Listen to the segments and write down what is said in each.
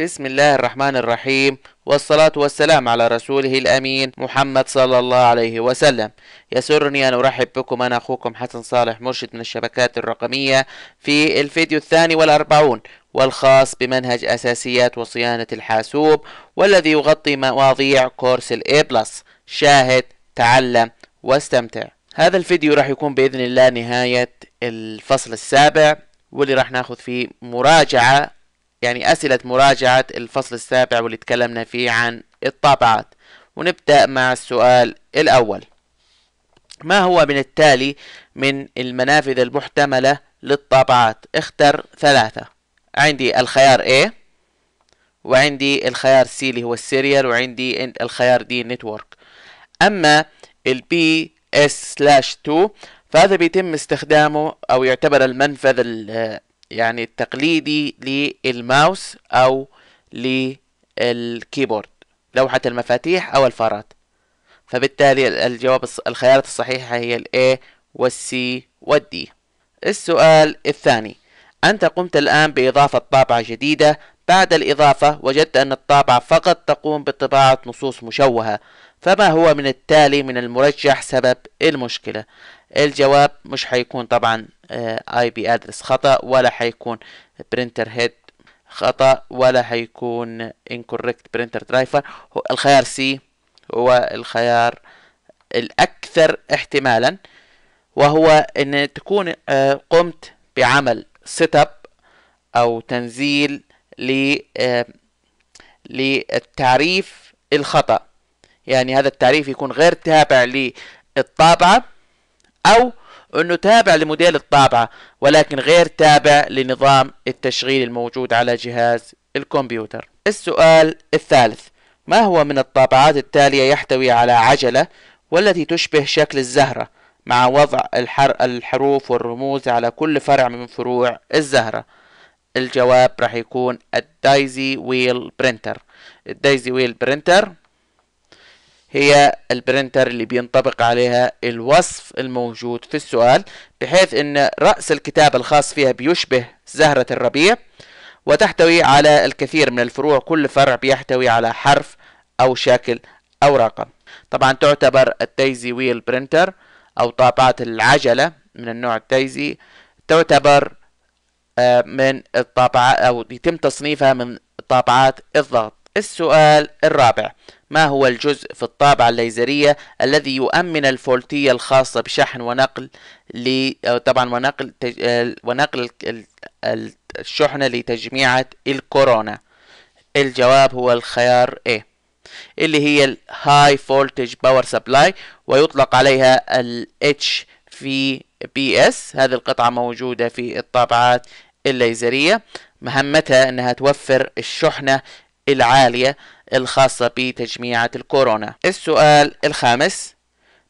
بسم الله الرحمن الرحيم والصلاة والسلام على رسوله الأمين محمد صلى الله عليه وسلم يسرني أن أرحب بكم أنا أخوكم حسن صالح مرشد من الشبكات الرقمية في الفيديو الثاني والأربعون والخاص بمنهج أساسيات وصيانة الحاسوب والذي يغطي مواضيع كورس الإي بلس شاهد تعلم واستمتع هذا الفيديو راح يكون بإذن الله نهاية الفصل السابع واللي راح ناخذ فيه مراجعة يعني أسئلة مراجعة الفصل السابع واللي تكلمنا فيه عن الطابعات ونبدأ مع السؤال الأول ما هو من التالي من المنافذ المحتملة للطابعات اختر ثلاثة عندي الخيار A وعندي الخيار C اللي هو السيريال وعندي الخيار D نتورك أما البي S slash 2 فهذا بيتم استخدامه أو يعتبر المنفذ يعني التقليدي للماوس او للكيبورد لوحة المفاتيح او الفارات فبالتالي الجواب الخيارات الصحيحة هي الـ A والـ C والـ D السؤال الثاني أنت قمت الآن بإضافة طابعة جديدة بعد الإضافة وجدت أن الطابعة فقط تقوم بطباعة نصوص مشوهة فما هو من التالي من المرجح سبب المشكلة الجواب مش حيكون طبعا اي بي ادرس خطا ولا حيكون برينتر هيد خطا ولا حيكون انكوركت برينتر درايفر الخيار سي هو الخيار الاكثر احتمالا وهو ان تكون آه، قمت بعمل سيت اب او تنزيل آه، للتعريف الخطا يعني هذا التعريف يكون غير تابع للطابعه او أنه تابع لموديل الطابعة ولكن غير تابع لنظام التشغيل الموجود على جهاز الكمبيوتر السؤال الثالث ما هو من الطابعات التالية يحتوي على عجلة والتي تشبه شكل الزهرة مع وضع الحر الحروف والرموز على كل فرع من فروع الزهرة الجواب راح يكون الدايزي ويل برينتر الدايزي ويل برينتر هي البرنتر اللي بينطبق عليها الوصف الموجود في السؤال بحيث ان رأس الكتاب الخاص فيها بيشبه زهرة الربيع وتحتوي على الكثير من الفروع كل فرع بيحتوي على حرف أو شكل أو رقم طبعا تعتبر التايزي ويل برينتر أو طابعات العجلة من النوع التايزي تعتبر آه، من الطابعة أو يتم تصنيفها من طابعات الضغط السؤال الرابع ما هو الجزء في الطابعة الليزرية الذي يؤمن الفولتية الخاصة بشحن ونقل آه، طبعا ونقل آه، ونقل الشحنة لتجميعة الكورونا الجواب هو الخيار A اللي هي الهاي فولتج باور سبلاي ويطلق عليها ال HVPS هذه القطعة موجودة في الطابعات الليزرية مهمتها انها توفر الشحنة العالية الخاصة بتجميعة الكورونا السؤال الخامس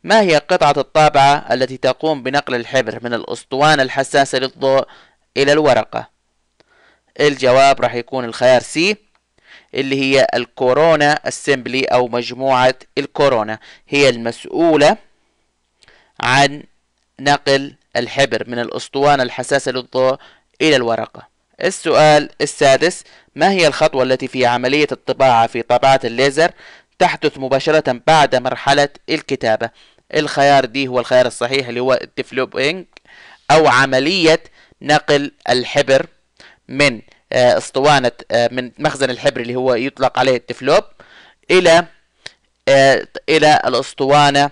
ما هي قطعة الطابعة التي تقوم بنقل الحبر من الأسطوانة الحساسة للضوء إلى الورقة؟ الجواب راح يكون الخيار سي اللي هي الكورونا اسمبلي أو مجموعة الكورونا هي المسؤولة عن نقل الحبر من الأسطوانة الحساسة للضوء إلى الورقة السؤال السادس ما هي الخطوة التي في عملية الطباعة في طبعات الليزر تحدث مباشرة بعد مرحلة الكتابة الخيار دي هو الخيار الصحيح اللي هو الديفلوبينج أو عملية نقل الحبر من آه، اسطوانة آه، من مخزن الحبر اللي هو يطلق عليه الديفلوب إلى آه، إلى الأسطوانة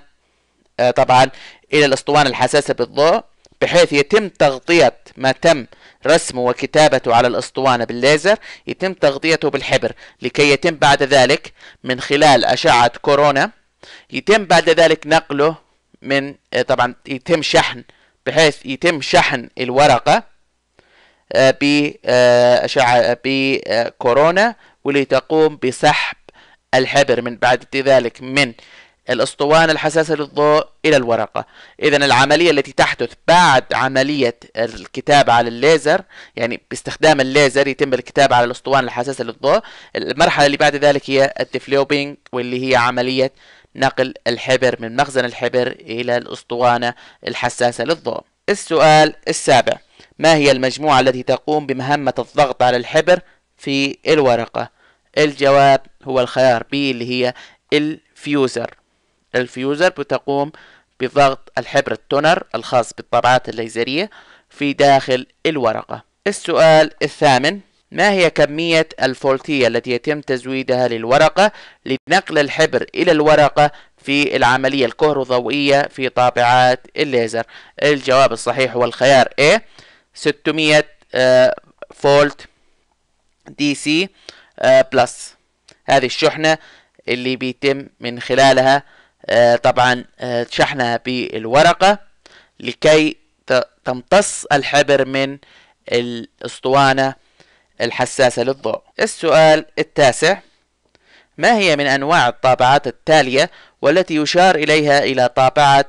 طبعا إلى الأسطوانة الحساسة بالضوء بحيث يتم تغطية ما تم رسمه وكتابته على الأسطوانة بالليزر يتم تغطيته بالحبر لكي يتم بعد ذلك من خلال أشعة كورونا يتم بعد ذلك نقله من آه، طبعا يتم شحن بحيث يتم شحن الورقة آه، بأشعة آه، بكورونا واللي تقوم بسحب الحبر من بعد ذلك من الاسطوانة الحساسة للضوء إلى الورقة إذا العملية التي تحدث بعد عملية الكتابة على الليزر يعني باستخدام الليزر يتم الكتابة على الاسطوانة الحساسة للضوء المرحلة اللي بعد ذلك هي الديفلوبينج واللي هي عملية نقل الحبر من مخزن الحبر إلى الاسطوانة الحساسة للضوء السؤال السابع ما هي المجموعة التي تقوم بمهمة الضغط على الحبر في الورقة الجواب هو الخيار B اللي هي الفيوزر الفيوزر بتقوم بضغط الحبر التونر الخاص بالطبعات الليزرية في داخل الورقة السؤال الثامن ما هي كمية الفولتية التي يتم تزويدها للورقة لنقل الحبر إلى الورقة في العملية الكهروضوئية في طابعات الليزر الجواب الصحيح هو الخيار A 600 آه، فولت دي سي آه، بلس هذه الشحنة اللي بيتم من خلالها آه، طبعا تشحنها آه، بالورقة لكي تمتص الحبر من الأسطوانة الحساسة للضوء السؤال التاسع ما هي من أنواع الطابعات التالية والتي يشار إليها إلى طابعة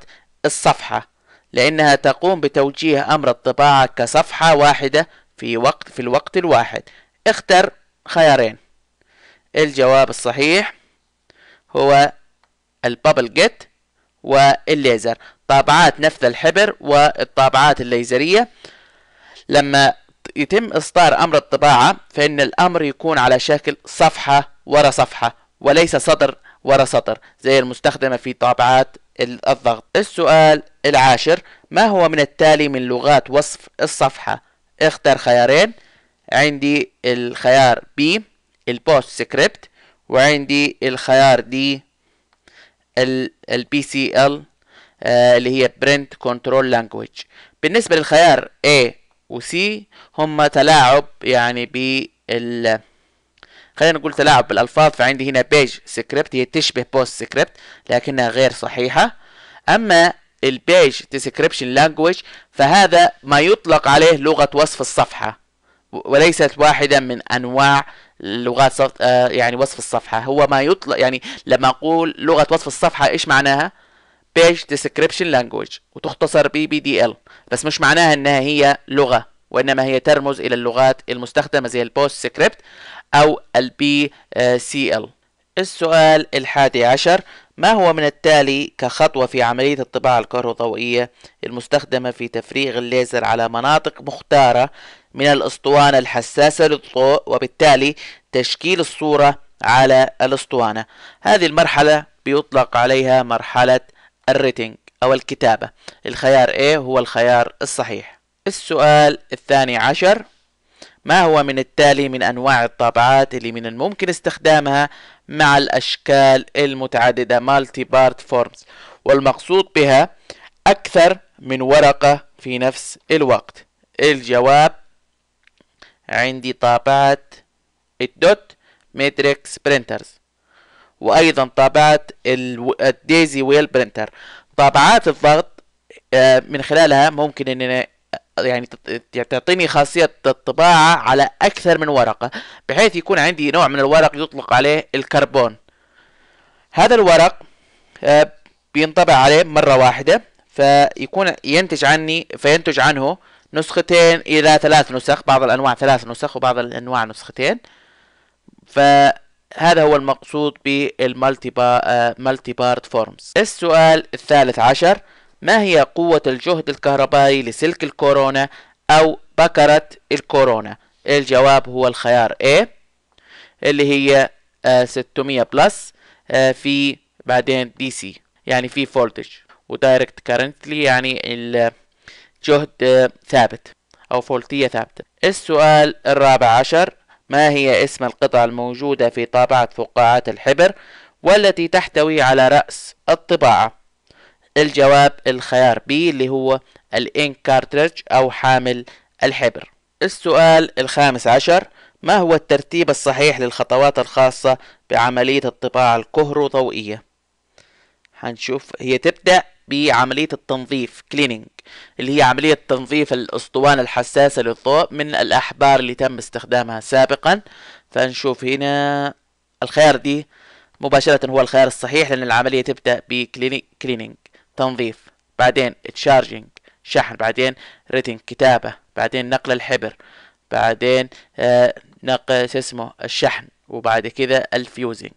الصفحة لأنها تقوم بتوجيه أمر الطباعة كصفحة واحدة في وقت في الوقت الواحد اختر خيارين الجواب الصحيح هو البابل جيت والليزر طابعات نفذ الحبر والطابعات الليزرية لما يتم إصدار أمر الطباعة فإن الأمر يكون على شكل صفحة ورا صفحة وليس سطر ورا سطر زي المستخدمة في طابعات الضغط السؤال العاشر ما هو من التالي من لغات وصف الصفحة اختر خيارين عندي الخيار B البوست سكريبت وعندي الخيار دي البي سي ال آه، اللي هي برنت كنترول لانجويج بالنسبه للخيار A و C هم تلاعب يعني بال خلينا نقول تلاعب بالالفاظ فعندي هنا بيج سكريبت هي تشبه بوست سكريبت لكنها غير صحيحه اما البيج ديسكريبشن لانجويج فهذا ما يطلق عليه لغه وصف الصفحه وليست واحدة من أنواع لغات صف... آه، يعني وصف الصفحة هو ما يطلق يعني لما أقول لغة وصف الصفحة إيش معناها؟ page description language وتختصر بي بي دي ال بس مش معناها إنها هي لغة وإنما هي ترمز إلى اللغات المستخدمة زي البوست سكريبت أو البي سي ال السؤال الحادي عشر ما هو من التالي كخطوة في عملية الطباعة الكهروضوئية المستخدمة في تفريغ الليزر على مناطق مختارة من الأسطوانة الحساسة للضوء وبالتالي تشكيل الصورة على الأسطوانة هذه المرحلة بيطلق عليها مرحلة الريتنج أو الكتابة الخيار A هو الخيار الصحيح السؤال الثاني عشر ما هو من التالي من أنواع الطابعات اللي من الممكن استخدامها مع الأشكال المتعددة مالتي بارت فورمز والمقصود بها أكثر من ورقة في نفس الوقت الجواب عندي طابعة الدوت ماتريكس برينترز وايضا طابعة الديزي ويل برينتر طابعات الضغط آه، من خلالها ممكن اننا يعني, يعني تعطيني خاصية الطباعة على أكثر من ورقة بحيث يكون عندي نوع من الورق يطلق عليه الكربون هذا الورق آه، بينطبع عليه مرة واحدة فيكون ينتج عني فينتج عنه نسختين إلى ثلاث نسخ بعض الأنواع ثلاث نسخ وبعض الأنواع نسختين فهذا هو المقصود بالمالتي با... آه، مالتي بارت فورمز السؤال الثالث عشر ما هي قوة الجهد الكهربائي لسلك الكورونا أو بكرة الكورونا الجواب هو الخيار A اللي هي 600 آه، بلس آه، في بعدين دي سي يعني في فولتج ودايركت كارنتلي يعني ال جهد ثابت أو فولتية ثابتة السؤال الرابع عشر ما هي اسم القطعة الموجودة في طابعة فقاعات الحبر والتي تحتوي على رأس الطباعة الجواب الخيار B اللي هو الإنك كارترج أو حامل الحبر السؤال الخامس عشر ما هو الترتيب الصحيح للخطوات الخاصة بعملية الطباعة الكهروضوئية هنشوف هي تبدأ بعملية التنظيف cleaning اللي هي عملية تنظيف الأسطوانة الحساسة للضوء من الأحبار اللي تم استخدامها سابقا فنشوف هنا الخيار دي مباشرة هو الخيار الصحيح لأن العملية تبدأ بكلينينج تنظيف بعدين تشارجينج شحن بعدين ريتنج كتابة بعدين نقل الحبر بعدين آه، نقل اسمه الشحن وبعد كذا الفيوزينج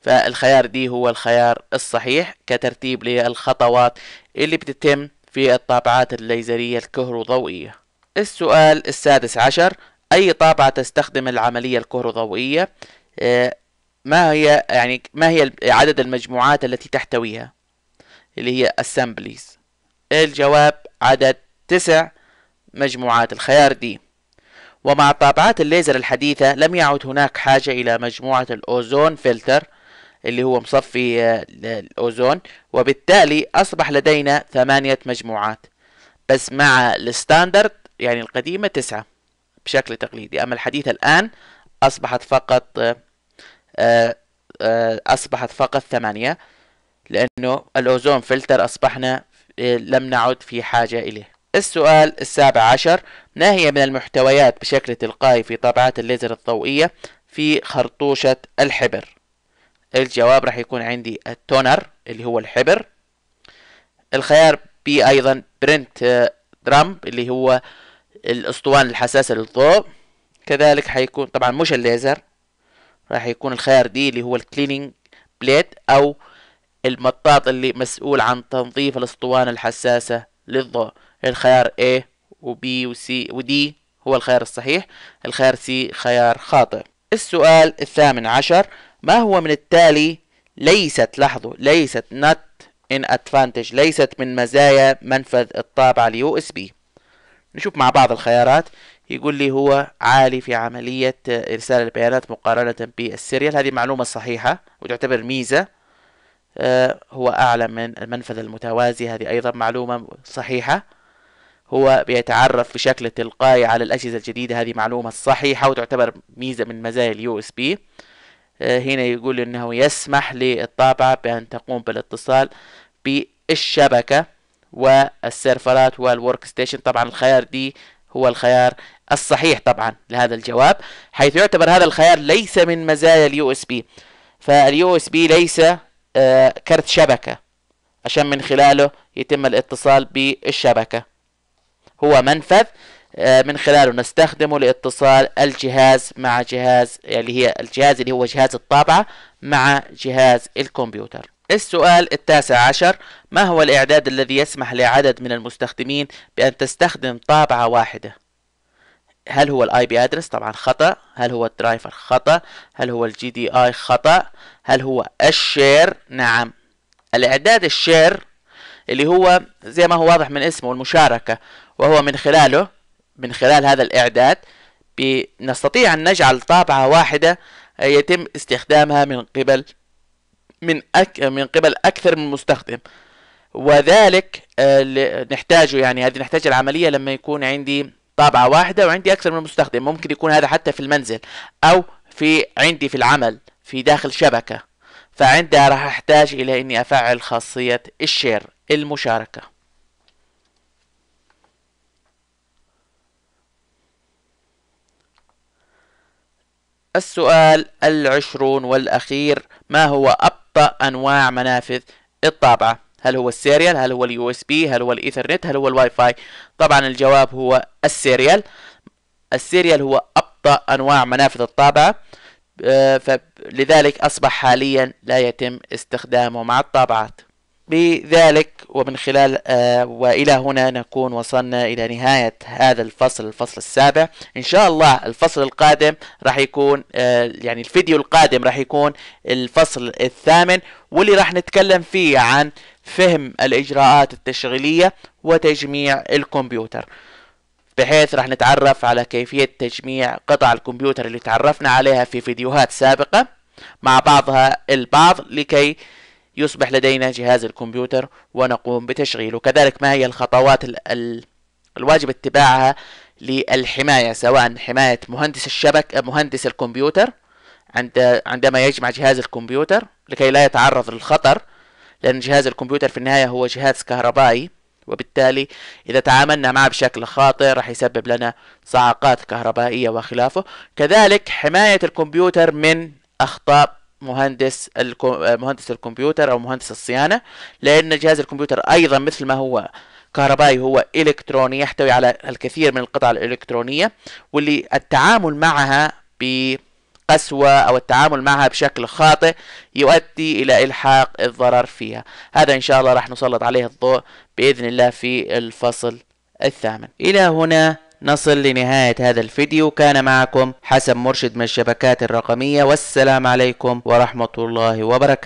فالخيار دي هو الخيار الصحيح كترتيب للخطوات اللي بتتم في الطابعات الليزرية الكهروضوئية السؤال السادس عشر أي طابعة تستخدم العملية الكهروضوئية آه، ما هي يعني ما هي عدد المجموعات التي تحتويها اللي هي assemblies الجواب عدد تسع مجموعات الخيار دي ومع طابعات الليزر الحديثة لم يعد هناك حاجة إلى مجموعة الأوزون فلتر اللي هو مصفي آه، الأوزون وبالتالي أصبح لدينا ثمانية مجموعات بس مع الستاندرد يعني القديمة تسعة بشكل تقليدي أما الحديثة الآن أصبحت فقط آه، آه، أصبحت فقط ثمانية لأنه الأوزون فلتر أصبحنا لم نعد في حاجة إليه السؤال السابع عشر ما هي من المحتويات بشكل تلقائي في طابعات الليزر الضوئية في خرطوشة الحبر الجواب راح يكون عندي التونر اللي هو الحبر الخيار بي ايضا برنت درامب اللي هو الاسطوانة الحساسة للضوء كذلك حيكون طبعا مش الليزر راح يكون الخيار دي اللي هو الكليننج بليت او المطاط اللي مسؤول عن تنظيف الاسطوانة الحساسة للضوء الخيار A و B و C و D هو الخيار الصحيح الخيار C خيار خاطئ السؤال الثامن عشر ما هو من التالي ليست لاحظوا ليست نت ان ادفانتج ليست من مزايا منفذ الطابعة اليو اس بي نشوف مع بعض الخيارات يقول لي هو عالي في عملية إرسال البيانات مقارنة بالسيريال هذه معلومة صحيحة وتعتبر ميزة آه، هو أعلى من المنفذ المتوازي هذه أيضا معلومة صحيحة هو بيتعرف بشكل تلقائي على الأجهزة الجديدة هذه معلومة صحيحة وتعتبر ميزة من مزايا اليو اس بي آه، هنا يقول انه يسمح للطابعة بان تقوم بالاتصال بالشبكة والسيرفرات والورك ستيشن طبعا الخيار دي هو الخيار الصحيح طبعا لهذا الجواب حيث يعتبر هذا الخيار ليس من مزايا اليو اس بي فاليو اس بي ليس آه، كرت شبكة عشان من خلاله يتم الاتصال بالشبكة هو منفذ آه، من خلاله نستخدمه لاتصال الجهاز مع جهاز اللي هي الجهاز اللي هو جهاز الطابعة مع جهاز الكمبيوتر السؤال التاسع عشر ما هو الإعداد الذي يسمح لعدد من المستخدمين بأن تستخدم طابعة واحدة؟ هل هو الاي بي ادرس طبعا خطا هل هو الدرايفر خطا هل هو الجي دي اي خطا هل هو الشير نعم الاعداد الشير اللي هو زي ما هو واضح من اسمه المشاركه وهو من خلاله من خلال هذا الإعداد نستطيع أن نجعل طابعة واحدة يتم استخدامها من قبل من أك من قبل أكثر من مستخدم وذلك آه، نحتاجه يعني هذه نحتاج العملية لما يكون عندي طابعة واحدة وعندي أكثر من مستخدم ممكن يكون هذا حتى في المنزل أو في عندي في العمل في داخل شبكة فعندها راح أحتاج إلى أني أفعل خاصية الشير المشاركة السؤال العشرون والأخير ما هو أبطأ أنواع منافذ الطابعة هل هو السيريال هل هو اليو اس بي هل هو الايثرنت هل هو الواي فاي طبعا الجواب هو السيريال السيريال هو أبطأ أنواع منافذ الطابعة آه، فلذلك أصبح حاليا لا يتم استخدامه مع الطابعات بذلك ومن خلال آه، والى هنا نكون وصلنا الى نهايه هذا الفصل الفصل السابع ان شاء الله الفصل القادم راح يكون آه، يعني الفيديو القادم راح يكون الفصل الثامن واللي راح نتكلم فيه عن فهم الاجراءات التشغيليه وتجميع الكمبيوتر بحيث راح نتعرف على كيفيه تجميع قطع الكمبيوتر اللي تعرفنا عليها في فيديوهات سابقه مع بعضها البعض لكي يصبح لدينا جهاز الكمبيوتر ونقوم بتشغيله كذلك ما هي الخطوات ال ال الواجب اتباعها للحماية سواء حماية مهندس الشبكة مهندس الكمبيوتر عند عندما يجمع جهاز الكمبيوتر لكي لا يتعرض للخطر لأن جهاز الكمبيوتر في النهاية هو جهاز كهربائي وبالتالي إذا تعاملنا معه بشكل خاطئ راح يسبب لنا صعقات كهربائية وخلافه كذلك حماية الكمبيوتر من أخطاء مهندس مهندس الكمبيوتر او مهندس الصيانه لان جهاز الكمبيوتر ايضا مثل ما هو كهربائي هو الكتروني يحتوي على الكثير من القطع الالكترونيه واللي التعامل معها بقسوه او التعامل معها بشكل خاطئ يؤدي الى الحاق الضرر فيها هذا ان شاء الله راح نسلط عليه الضوء باذن الله في الفصل الثامن الى هنا نصل لنهاية هذا الفيديو كان معكم حسن مرشد من الشبكات الرقمية والسلام عليكم ورحمة الله وبركاته